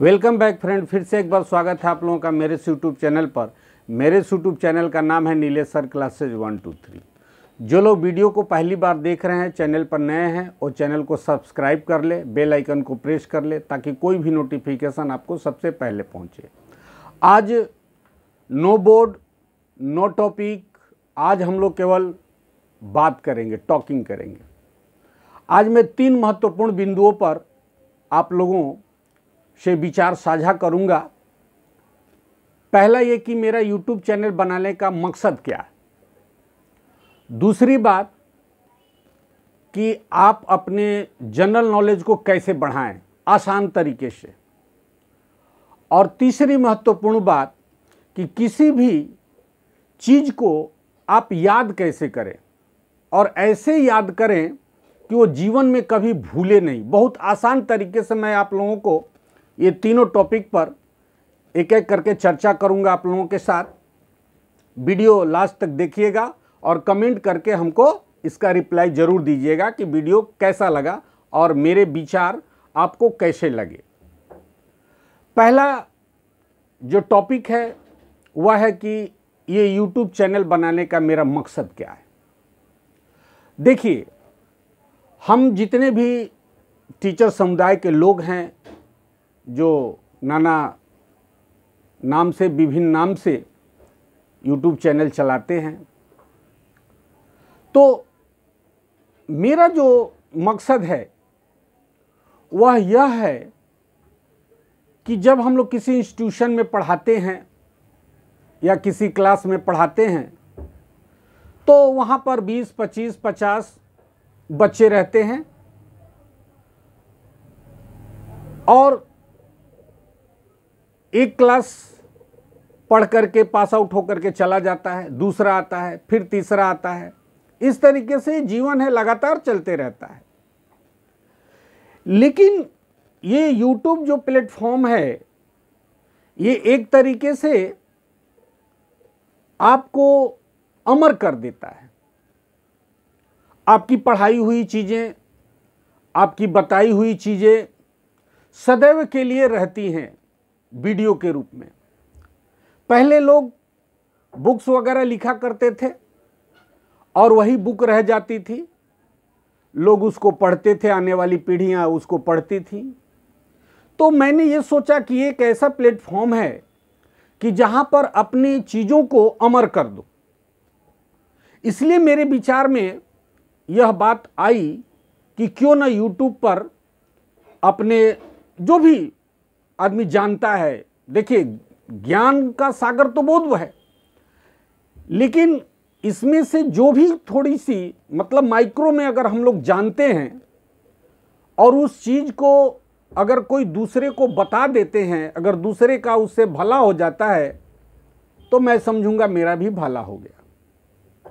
welcome back friend फिर से एक बार स्वागत है आप लोगों का मेरे यूट्यूब चैनल पर मेरे यूट्यूब चैनल का नाम है Neele sir classes one two three जो लोग वीडियो को पहली बार देख रहे हैं चैनल पर नए हैं और चैनल को सब्सक्राइब कर ले बेल आइकन को प्रेस कर ले ताकि कोई भी नोटिफिकेशन आपको सबसे पहले पहुंचे आज नो बोर्ड नो टॉपिक आज हम लोग केवल बात करेंगे टॉकिंग करेंगे आज मैं तीन महत्वपूर्ण बिंदुओं पर आप लोगों से विचार साझा करूंगा पहला ये कि मेरा यूट्यूब चैनल बनाने का मकसद क्या है दूसरी बात कि आप अपने जनरल नॉलेज को कैसे बढ़ाएं आसान तरीके से और तीसरी महत्वपूर्ण बात कि किसी भी चीज़ को आप याद कैसे करें और ऐसे याद करें कि वो जीवन में कभी भूले नहीं बहुत आसान तरीके से मैं आप लोगों को ये तीनों टॉपिक पर एक एक करके चर्चा करूंगा आप लोगों के साथ वीडियो लास्ट तक देखिएगा और कमेंट करके हमको इसका रिप्लाई ज़रूर दीजिएगा कि वीडियो कैसा लगा और मेरे विचार आपको कैसे लगे पहला जो टॉपिक है वह है कि ये यूट्यूब चैनल बनाने का मेरा मकसद क्या है देखिए हम जितने भी टीचर समुदाय के लोग हैं जो नाना नाम से विभिन्न नाम से यूट्यूब चैनल चलाते हैं तो मेरा जो मकसद है वह यह है कि जब हम लोग किसी इंस्टीट्यूशन में पढ़ाते हैं या किसी क्लास में पढ़ाते हैं तो वहाँ पर 20, 25, 50 बच्चे रहते हैं और एक क्लास पढ़ करके पास आउट होकर के चला जाता है दूसरा आता है फिर तीसरा आता है इस तरीके से जीवन है लगातार चलते रहता है लेकिन ये YouTube जो प्लेटफॉर्म है ये एक तरीके से आपको अमर कर देता है आपकी पढ़ाई हुई चीज़ें आपकी बताई हुई चीज़ें सदैव के लिए रहती हैं वीडियो के रूप में पहले लोग बुक्स वगैरह लिखा करते थे और वही बुक रह जाती थी लोग उसको पढ़ते थे आने वाली पीढ़ियाँ उसको पढ़ती थी तो मैंने ये सोचा कि एक ऐसा प्लेटफॉर्म है कि जहां पर अपनी चीज़ों को अमर कर दो इसलिए मेरे विचार में यह बात आई कि क्यों ना यूट्यूब पर अपने जो भी आदमी जानता है देखिए ज्ञान का सागर तो बोध है लेकिन इसमें से जो भी थोड़ी सी मतलब माइक्रो में अगर हम लोग जानते हैं और उस चीज़ को अगर कोई दूसरे को बता देते हैं अगर दूसरे का उससे भला हो जाता है तो मैं समझूंगा मेरा भी भला हो गया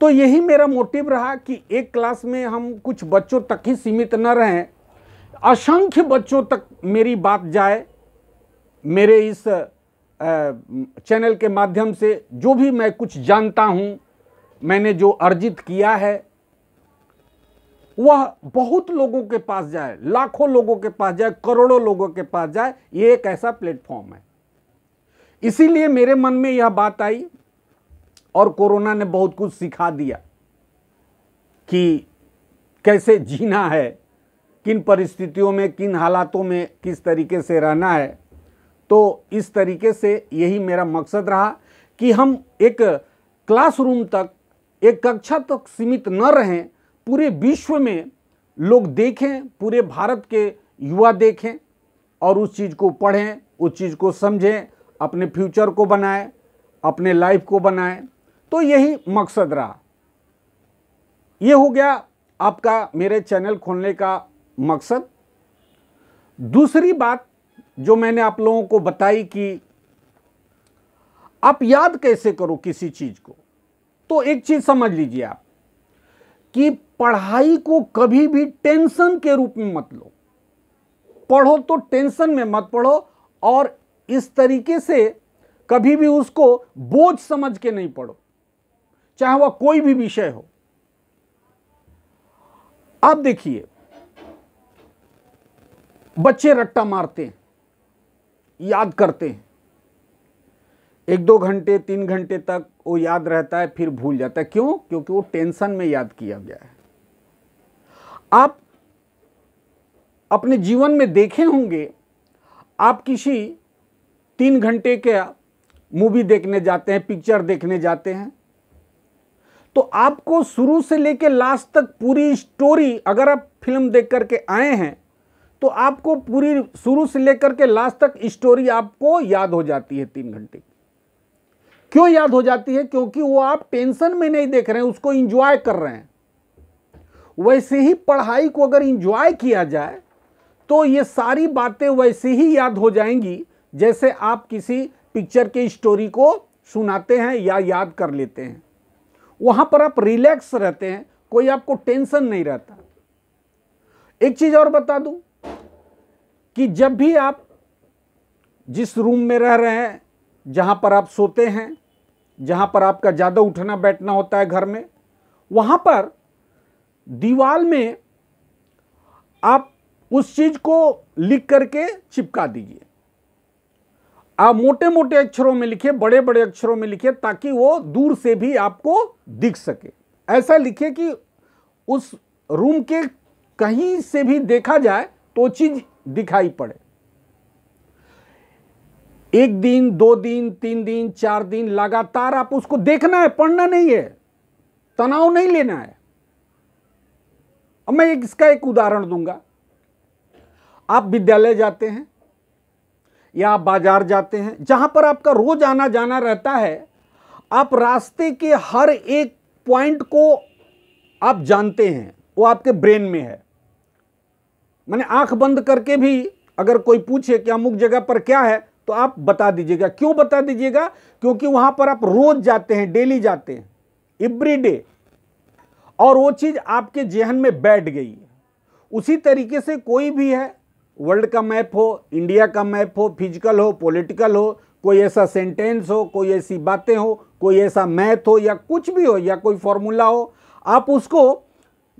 तो यही मेरा मोटिव रहा कि एक क्लास में हम कुछ बच्चों तक ही सीमित न रहें असंख्य बच्चों तक मेरी बात जाए मेरे इस चैनल के माध्यम से जो भी मैं कुछ जानता हूँ मैंने जो अर्जित किया है वह बहुत लोगों के पास जाए लाखों लोगों के पास जाए करोड़ों लोगों के पास जाए ये एक ऐसा प्लेटफॉर्म है इसीलिए मेरे मन में यह बात आई और कोरोना ने बहुत कुछ सिखा दिया कि कैसे जीना है किन परिस्थितियों में किन हालातों में किस तरीके से रहना है तो इस तरीके से यही मेरा मकसद रहा कि हम एक क्लासरूम तक एक कक्षा तक सीमित न रहें पूरे विश्व में लोग देखें पूरे भारत के युवा देखें और उस चीज़ को पढ़ें उस चीज़ को समझें अपने फ्यूचर को बनाएं अपने लाइफ को बनाएं तो यही मकसद रहा ये हो गया आपका मेरे चैनल खोलने का मकसद दूसरी बात जो मैंने आप लोगों को बताई कि आप याद कैसे करो किसी चीज़ को तो एक चीज़ समझ लीजिए आप कि पढ़ाई को कभी भी टेंशन के रूप में मत लो पढ़ो तो टेंशन में मत पढ़ो और इस तरीके से कभी भी उसको बोझ समझ के नहीं पढ़ो चाहे वह कोई भी विषय हो आप देखिए बच्चे रट्टा मारते हैं याद करते हैं एक दो घंटे तीन घंटे तक वो याद रहता है फिर भूल जाता है क्यों क्योंकि वो टेंशन में याद किया गया है आप अपने जीवन में देखे होंगे आप किसी तीन घंटे के मूवी देखने जाते हैं पिक्चर देखने जाते हैं तो आपको शुरू से लेकर लास्ट तक पूरी स्टोरी अगर आप फिल्म देख करके आए हैं तो आपको पूरी शुरू से लेकर के लास्ट तक स्टोरी आपको याद हो जाती है तीन घंटे क्यों याद हो जाती है क्योंकि वो आप टेंशन में नहीं देख रहे हैं उसको इंजॉय कर रहे हैं वैसे ही पढ़ाई को अगर इंजॉय किया जाए तो ये सारी बातें वैसे ही याद हो जाएंगी जैसे आप किसी पिक्चर की स्टोरी को सुनाते हैं या याद कर लेते हैं वहां पर आप रिलैक्स रहते हैं कोई आपको टेंशन नहीं रहता एक चीज़ और बता दूं कि जब भी आप जिस रूम में रह रहे हैं जहां पर आप सोते हैं जहां पर आपका ज़्यादा उठना बैठना होता है घर में वहां पर दीवार में आप उस चीज़ को लिख करके चिपका दीजिए आप मोटे मोटे अक्षरों में लिखिए बड़े बड़े अक्षरों में लिखिए ताकि वो दूर से भी आपको दिख सके ऐसा लिखिए कि उस रूम के कहीं से भी देखा जाए तो चीज़ दिखाई पड़े एक दिन दो दिन तीन दिन चार दिन लगातार आप उसको देखना है पढ़ना नहीं है तनाव नहीं लेना है अब मैं एक इसका एक उदाहरण दूंगा आप विद्यालय जाते हैं या आप बाजार जाते हैं जहां पर आपका रोज आना जाना रहता है आप रास्ते के हर एक पॉइंट को आप जानते हैं वो आपके ब्रेन में है मैंने आंख बंद करके भी अगर कोई पूछे कि अमुक जगह पर क्या है तो आप बता दीजिएगा क्यों बता दीजिएगा क्योंकि वहां पर आप रोज जाते हैं डेली जाते हैं एवरी डे और वो चीज़ आपके जेहन में बैठ गई है उसी तरीके से कोई भी है वर्ल्ड का मैप हो इंडिया का मैप हो फिजिकल हो पॉलिटिकल हो कोई ऐसा सेंटेंस हो कोई ऐसी बातें हो कोई ऐसा मैथ हो या कुछ भी हो या कोई फॉर्मूला हो आप उसको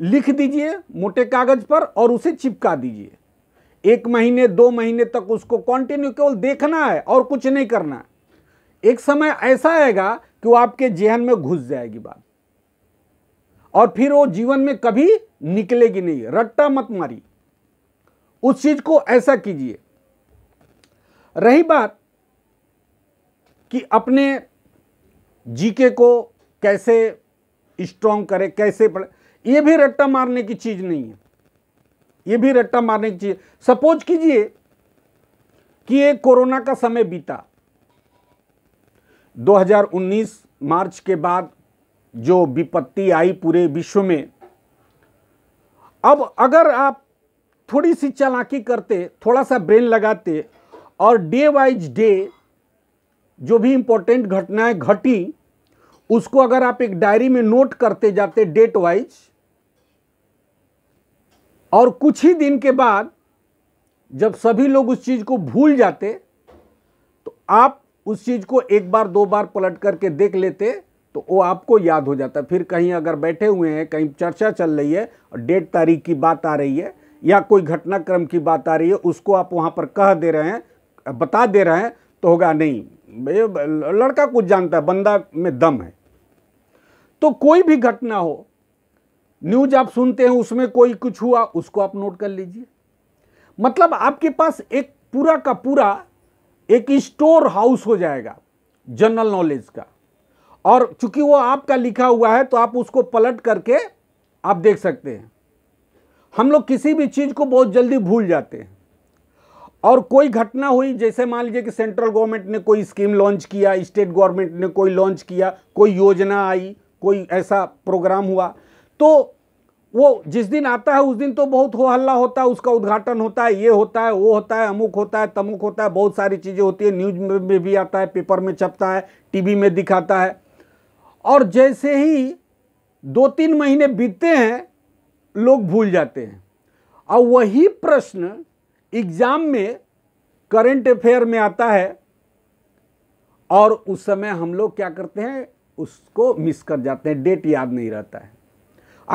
लिख दीजिए मोटे कागज पर और उसे चिपका दीजिए एक महीने दो महीने तक उसको कंटिन्यू केवल देखना है और कुछ नहीं करना है एक समय ऐसा आएगा कि वो आपके जेहन में घुस जाएगी बात और फिर वो जीवन में कभी निकलेगी नहीं रट्टा मत मारी उस चीज को ऐसा कीजिए रही बात कि अपने जीके को कैसे स्ट्रांग करें कैसे पढ़े ये भी रट्टा मारने की चीज़ नहीं है ये भी रट्टा मारने की चीज़ सपोज कीजिए कि ये कोरोना का समय बीता 2019 मार्च के बाद जो विपत्ति आई पूरे विश्व में अब अगर आप थोड़ी सी चालाकी करते थोड़ा सा ब्रेन लगाते और डे वाइज डे जो भी इंपॉर्टेंट घटनाएं घटी उसको अगर आप एक डायरी में नोट करते जाते डेट वाइज और कुछ ही दिन के बाद जब सभी लोग उस चीज़ को भूल जाते तो आप उस चीज़ को एक बार दो बार पलट करके देख लेते तो वो आपको याद हो जाता फिर कहीं अगर बैठे हुए हैं कहीं चर्चा चल रही है और डेट तारीख की बात आ रही है या कोई घटनाक्रम की बात आ रही है उसको आप वहाँ पर कह दे रहे हैं बता दे रहे हैं तो होगा नहीं लड़का कुछ जानता है बंदा में दम है तो कोई भी घटना हो न्यूज आप सुनते हैं उसमें कोई कुछ हुआ उसको आप नोट कर लीजिए मतलब आपके पास एक पूरा का पूरा एक स्टोर हाउस हो जाएगा जनरल नॉलेज का और चूंकि वो आपका लिखा हुआ है तो आप उसको पलट करके आप देख सकते हैं हम लोग किसी भी चीज़ को बहुत जल्दी भूल जाते हैं और कोई घटना हुई जैसे मान लीजिए कि सेंट्रल गवर्नमेंट ने कोई स्कीम लॉन्च किया स्टेट गवर्नमेंट ने कोई लॉन्च किया कोई योजना आई कोई ऐसा प्रोग्राम हुआ तो वो जिस दिन आता है उस दिन तो बहुत हो हल्ला होता है उसका उद्घाटन होता है ये होता है वो होता है अमुक होता है तमुक होता है बहुत सारी चीज़ें होती है न्यूज में भी आता है पेपर में छपता है टीवी में दिखाता है और जैसे ही दो तीन महीने बीतते हैं लोग भूल जाते हैं और वही प्रश्न एग्ज़ाम में करंट अफेयर में आता है और उस समय हम लोग क्या करते हैं उसको मिस कर जाते हैं डेट याद नहीं रहता है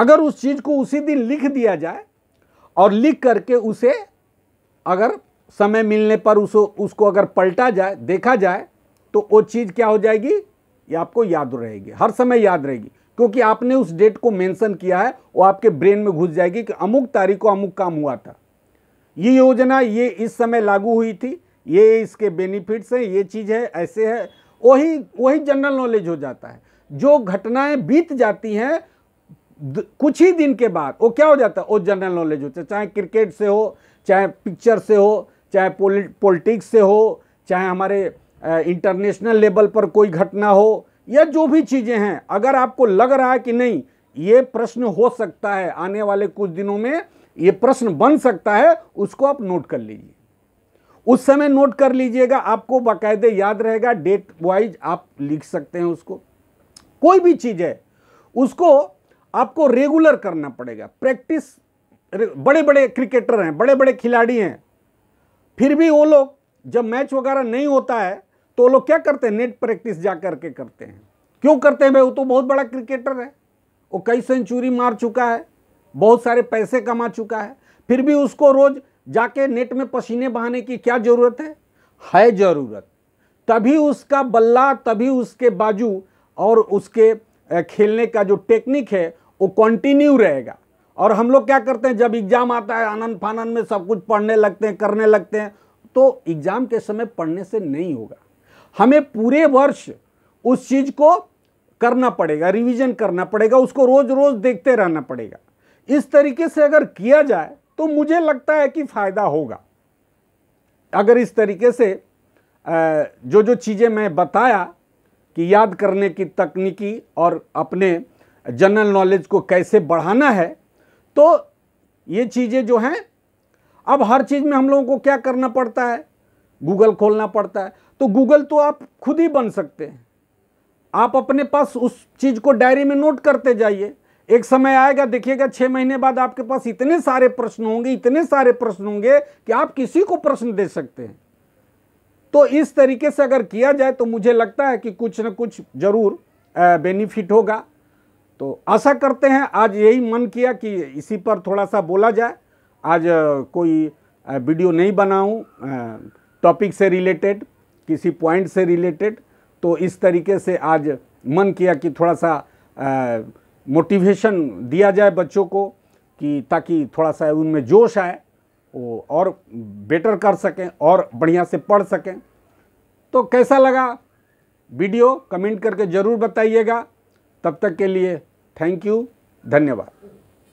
अगर उस चीज़ को उसी दिन लिख दिया जाए और लिख करके उसे अगर समय मिलने पर उसको उसको अगर पलटा जाए देखा जाए तो वो चीज़ क्या हो जाएगी ये आपको याद रहेगी हर समय याद रहेगी क्योंकि आपने उस डेट को मेंशन किया है वो आपके ब्रेन में घुस जाएगी कि अमुक तारीख को अमुक काम हुआ था ये योजना ये इस समय लागू हुई थी ये इसके बेनिफिट्स हैं ये चीज़ है ऐसे है वही वही जनरल नॉलेज हो जाता है जो घटनाएं बीत जाती हैं कुछ ही दिन के बाद वो क्या हो जाता है वो जनरल नॉलेज होता है चाहे क्रिकेट से हो चाहे पिक्चर से हो चाहे पॉलिटिक्स से हो चाहे हमारे इंटरनेशनल लेवल पर कोई घटना हो या जो भी चीज़ें हैं अगर आपको लग रहा है कि नहीं ये प्रश्न हो सकता है आने वाले कुछ दिनों में ये प्रश्न बन सकता है उसको आप नोट कर लीजिए उस समय नोट कर लीजिएगा आपको बाकायदे याद रहेगा डेट वाइज आप लिख सकते हैं उसको कोई भी चीज़ है उसको आपको रेगुलर करना पड़ेगा प्रैक्टिस बड़े बड़े क्रिकेटर हैं बड़े बड़े खिलाड़ी हैं फिर भी वो लोग जब मैच वगैरह नहीं होता है तो वो लोग क्या करते हैं नेट प्रैक्टिस जा करके करते हैं क्यों करते हैं भाई वो तो बहुत बड़ा क्रिकेटर है वो कई सेंचुरी मार चुका है बहुत सारे पैसे कमा चुका है फिर भी उसको रोज जाके नेट में पसीने बहाने की क्या ज़रूरत है है ज़रूरत तभी उसका बल्ला तभी उसके बाजू और उसके खेलने का जो टेक्निक है वो कंटिन्यू रहेगा और हम लोग क्या करते हैं जब एग्ज़ाम आता है आनंद फानन में सब कुछ पढ़ने लगते हैं करने लगते हैं तो एग्ज़ाम के समय पढ़ने से नहीं होगा हमें पूरे वर्ष उस चीज़ को करना पड़ेगा रिवीजन करना पड़ेगा उसको रोज़ रोज़ देखते रहना पड़ेगा इस तरीके से अगर किया जाए तो मुझे लगता है कि फ़ायदा होगा अगर इस तरीके से जो जो चीज़ें मैं बताया कि याद करने की तकनीकी और अपने जनरल नॉलेज को कैसे बढ़ाना है तो ये चीज़ें जो हैं अब हर चीज़ में हम लोगों को क्या करना पड़ता है गूगल खोलना पड़ता है तो गूगल तो आप खुद ही बन सकते हैं आप अपने पास उस चीज़ को डायरी में नोट करते जाइए एक समय आएगा देखिएगा छः महीने बाद आपके पास इतने सारे प्रश्न होंगे इतने सारे प्रश्न होंगे कि आप किसी को प्रश्न दे सकते हैं तो इस तरीके से अगर किया जाए तो मुझे लगता है कि कुछ ना कुछ ज़रूर बेनिफिट होगा तो आशा करते हैं आज यही मन किया कि इसी पर थोड़ा सा बोला जाए आज कोई वीडियो नहीं बनाऊं टॉपिक से रिलेटेड किसी पॉइंट से रिलेटेड तो इस तरीके से आज मन किया कि थोड़ा सा मोटिवेशन दिया जाए बच्चों को कि ताकि थोड़ा सा उनमें जोश आए वो और बेटर कर सकें और बढ़िया से पढ़ सकें तो कैसा लगा वीडियो कमेंट करके ज़रूर बताइएगा तब तक के लिए थैंक यू धन्यवाद